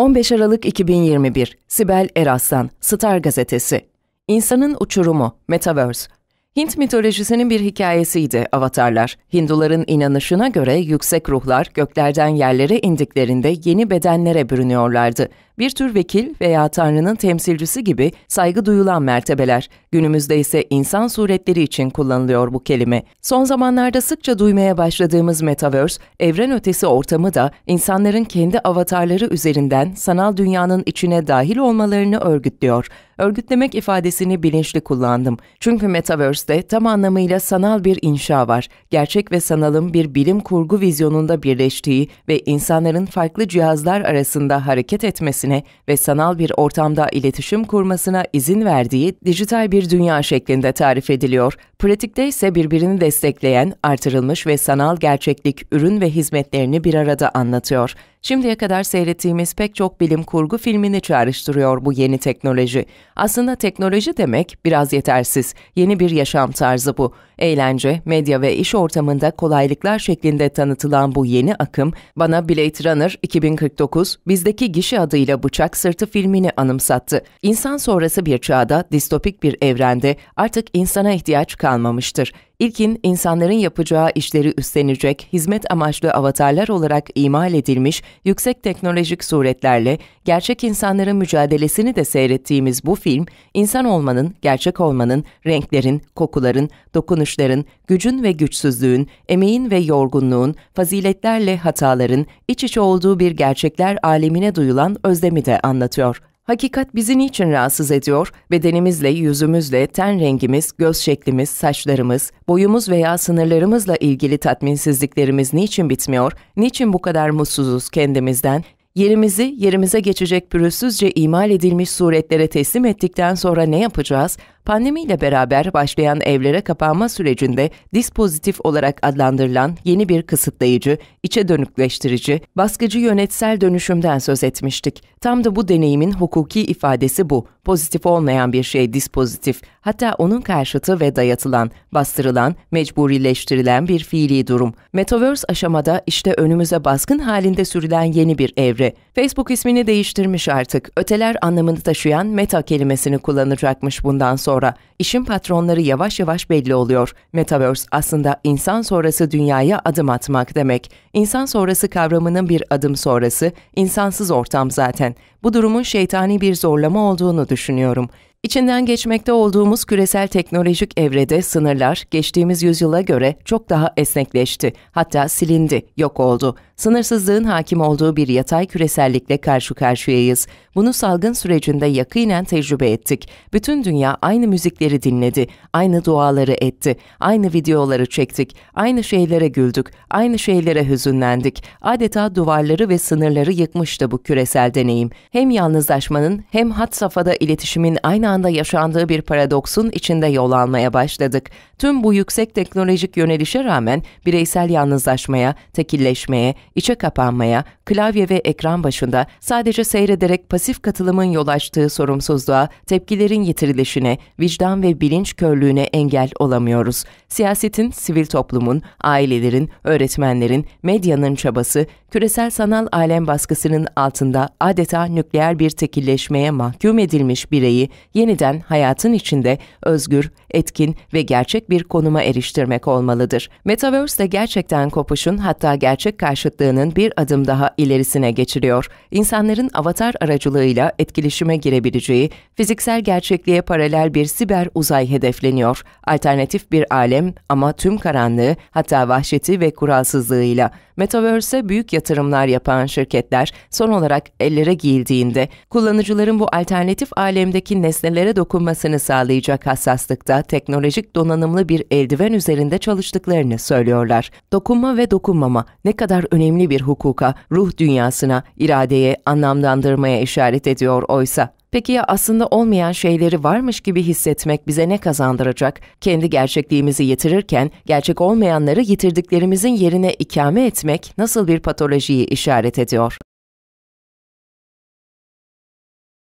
15 Aralık 2021 Sibel Eraslan Star Gazetesi İnsanın Uçurumu Metaverse Hint mitolojisinin bir hikayesiydi avatarlar. Hinduların inanışına göre yüksek ruhlar göklerden yerlere indiklerinde yeni bedenlere bürünüyorlardı. Bir tür vekil veya tanrının temsilcisi gibi saygı duyulan mertebeler. Günümüzde ise insan suretleri için kullanılıyor bu kelime. Son zamanlarda sıkça duymaya başladığımız metaverse, evren ötesi ortamı da insanların kendi avatarları üzerinden sanal dünyanın içine dahil olmalarını örgütlüyor. Örgütlemek ifadesini bilinçli kullandım. Çünkü Metaverse'de tam anlamıyla sanal bir inşa var. Gerçek ve sanalın bir bilim kurgu vizyonunda birleştiği ve insanların farklı cihazlar arasında hareket etmesine ve sanal bir ortamda iletişim kurmasına izin verdiği dijital bir dünya şeklinde tarif ediliyor. Pratikte ise birbirini destekleyen, artırılmış ve sanal gerçeklik ürün ve hizmetlerini bir arada anlatıyor. Şimdiye kadar seyrettiğimiz pek çok bilim kurgu filmini çağrıştırıyor bu yeni teknoloji. Aslında teknoloji demek biraz yetersiz. Yeni bir yaşam tarzı bu. Eğlence, medya ve iş ortamında kolaylıklar şeklinde tanıtılan bu yeni akım bana Blade Runner 2049 bizdeki gişi adıyla Bıçak Sırtı filmini anımsattı. İnsan sonrası bir çağda, distopik bir evrende artık insana ihtiyaç kalmamıştır. İlkin insanların yapacağı işleri üstlenecek hizmet amaçlı avatarlar olarak imal edilmiş yüksek teknolojik suretlerle gerçek insanların mücadelesini de seyrettiğimiz bu film, insan olmanın, gerçek olmanın, renklerin, kokuların, dokunuşların, gücün ve güçsüzlüğün, emeğin ve yorgunluğun, faziletlerle hataların iç içe olduğu bir gerçekler alemine duyulan özlemi de anlatıyor. Hakikat bizi niçin rahatsız ediyor? Bedenimizle, yüzümüzle, ten rengimiz, göz şeklimiz, saçlarımız, boyumuz veya sınırlarımızla ilgili tatminsizliklerimiz niçin bitmiyor? Niçin bu kadar mutsuzuz kendimizden? Yerimizi yerimize geçecek pürüzsüzce imal edilmiş suretlere teslim ettikten sonra ne yapacağız? Pandemiyle beraber başlayan evlere kapanma sürecinde dispozitif olarak adlandırılan yeni bir kısıtlayıcı, içe dönükleştirici, baskıcı yönetsel dönüşümden söz etmiştik. Tam da bu deneyimin hukuki ifadesi bu. Pozitif olmayan bir şey dispozitif, hatta onun karşıtı ve dayatılan, bastırılan, mecburileştirilen bir fiili durum. Metaverse aşamada işte önümüze baskın halinde sürülen yeni bir evre. Facebook ismini değiştirmiş artık. Öteler anlamını taşıyan meta kelimesini kullanacakmış bundan sonra sonra işin patronları yavaş yavaş belli oluyor. Metaverse aslında insan sonrası dünyaya adım atmak demek. İnsan sonrası kavramının bir adım sonrası, insansız ortam zaten. Bu durumun şeytani bir zorlama olduğunu düşünüyorum. İçinden geçmekte olduğumuz küresel teknolojik evrede sınırlar geçtiğimiz yüzyıla göre çok daha esnekleşti. Hatta silindi, yok oldu. Sınırsızlığın hakim olduğu bir yatay küresellikle karşı karşıyayız. Bunu salgın sürecinde yakinen tecrübe ettik. Bütün dünya aynı müzikleri dinledi, aynı duaları etti, aynı videoları çektik, aynı şeylere güldük, aynı şeylere hüzünlendik. Adeta duvarları ve sınırları yıkmıştı bu küresel deneyim. Hem yalnızlaşmanın hem hat safhada iletişimin aynı anda yaşandığı bir paradoksun içinde yol almaya başladık. Tüm bu yüksek teknolojik yönelişe rağmen bireysel yalnızlaşmaya, tekilleşmeye, içe kapanmaya, klavye ve ekran başında sadece seyrederek pasif katılımın yol açtığı sorumsuzluğa, tepkilerin yitirilişine, vicdan ve bilinç körlüğüne engel olamıyoruz. Siyasetin, sivil toplumun, ailelerin, öğretmenlerin, medyanın çabası küresel sanal alem baskısının altında adeta nükleer bir tekilleşmeye mahkum edilmiş bireyi yeniden hayatın içinde özgür, etkin ve gerçek bir konuma eriştirmek olmalıdır. Metaverse de gerçekten kopuşun hatta gerçek karşıtlığının bir adım daha ilerisine geçiriyor. İnsanların avatar aracılığıyla etkileşime girebileceği, fiziksel gerçekliğe paralel bir siber uzay hedefleniyor. Alternatif bir alem ama tüm karanlığı hatta vahşeti ve kuralsızlığıyla. Metaverse'e büyük yatırımlar yatırımlar yapan şirketler son olarak ellere giyildiğinde kullanıcıların bu alternatif alemdeki nesnelere dokunmasını sağlayacak hassaslıkta teknolojik donanımlı bir eldiven üzerinde çalıştıklarını söylüyorlar. Dokunma ve dokunmama ne kadar önemli bir hukuka, ruh dünyasına, iradeye, anlamlandırmaya işaret ediyor oysa. Peki ya aslında olmayan şeyleri varmış gibi hissetmek bize ne kazandıracak? Kendi gerçekliğimizi yitirirken gerçek olmayanları yitirdiklerimizin yerine ikame etmek nasıl bir patolojiyi işaret ediyor?